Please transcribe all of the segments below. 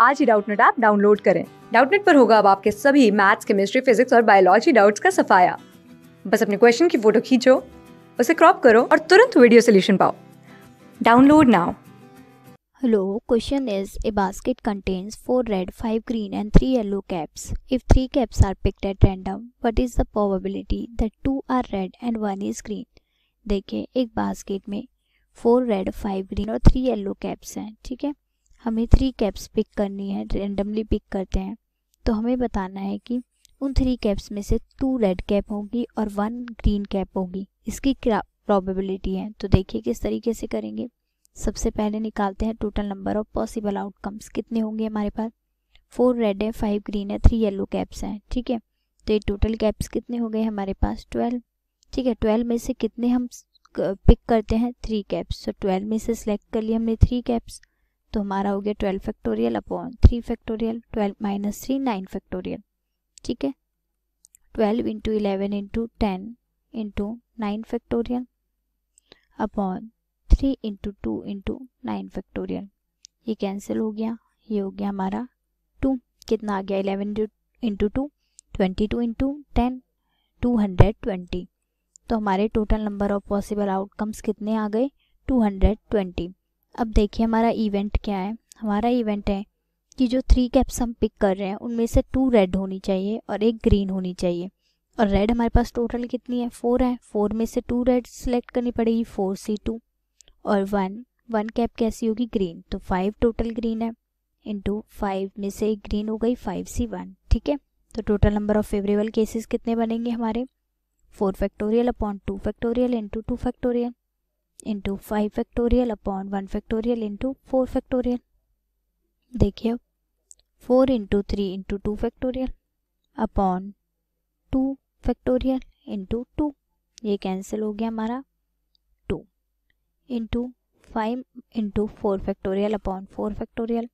आज ही Doubtnut app download करें डाउटनेट पर होगा अब आपके सभी मैथ्स केमिस्ट्री फिजिक्स और बायोलॉजी डाउट्स का सफाया बस अपने क्वेश्चन की फोटो खींचो उसे क्रॉप करो और तुरंत वीडियो सोल्यूशन पाओ download now hello question is a basket contains four red five green and three yellow caps if three caps are picked at random what is the probability that two are red and one is green देखिए एक बास्केट में four red five green और three yellow caps हैं ठीक है हमें three caps pick करनी है रेंडमली पिक करते हैं तो हमें बताना है कि उन थ्री कैप्स में से टू रेड कैप होगी और वन ग्रीन कैप होगी इसकी क्या प्रॉबिलिटी है तो देखिए किस तरीके से करेंगे सबसे पहले निकालते हैं total number of possible outcomes कितने होंगे हमारे पास फोर रेड है फाइव ग्रीन है थ्री येलो कैप्स हैं ठीक है तो ये टोटल कैप्स कितने हो गए हमारे पास ट्वेल्व ठीक है ट्वेल्व में से कितने हम पिक करते हैं थ्री कैप्स तो ट्वेल्व में से सेलेक्ट कर लिए हमने थ्री कैप्स तो हमारा हो गया twelve factorial upon three factorial twelve minus three nine factorial ठीक है twelve into eleven into ten into nine factorial upon three into two into nine factorial ये कैंसिल हो गया ये हो गया हमारा टू कितना आ गया eleven into two twenty two into ten two hundred twenty तो हमारे total number of possible outcomes कितने आ गए टू हंड्रेड ट्वेंटी अब देखिए हमारा इवेंट क्या है हमारा इवेंट है कि जो थ्री कैप्स हम पिक कर रहे हैं उनमें से टू रेड होनी चाहिए और एक ग्रीन होनी चाहिए और रेड हमारे पास टोटल कितनी है फोर है फोर में से टू रेड सेलेक्ट करनी पड़ेगी फोर सी टू और वन वन कैप कैसी होगी ग्रीन तो फाइव टोटल ग्रीन है इंटू फाइव में से एक ग्रीन हो गई फाइव सी वन ठीक है तो total number of favourable cases कितने बनेंगे हमारे four factorial upon two factorial into two factorial into five factorial upon one factorial into four factorial देखिए अब four into three into two factorial upon two factorial into two ये cancel हो गया हमारा two into five into four factorial upon four factorial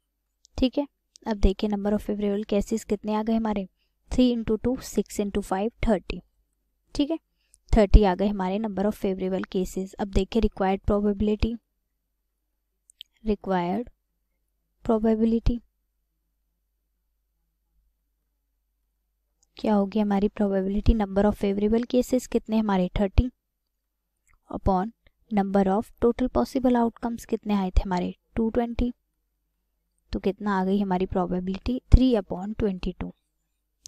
ठीक है अब देखिए नंबर ऑफ फेवरेबल केसेस कितने आ गए हमारे three into two six into five thirty ठीक है थर्टी आ गए हमारे नंबर ऑफ फेवरेबल केसेस अब देखिए रिक्वायर्ड प्रोबेबिलिटी रिक्वायर्ड प्रोबेबिलिटी क्या होगी हमारी probability number of favourable cases कितने हमारे thirty upon number of total possible outcomes कितने आए थे हमारे टू ट्वेंटी तो कितना आ गई हमारी probability three upon twenty two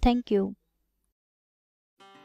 thank you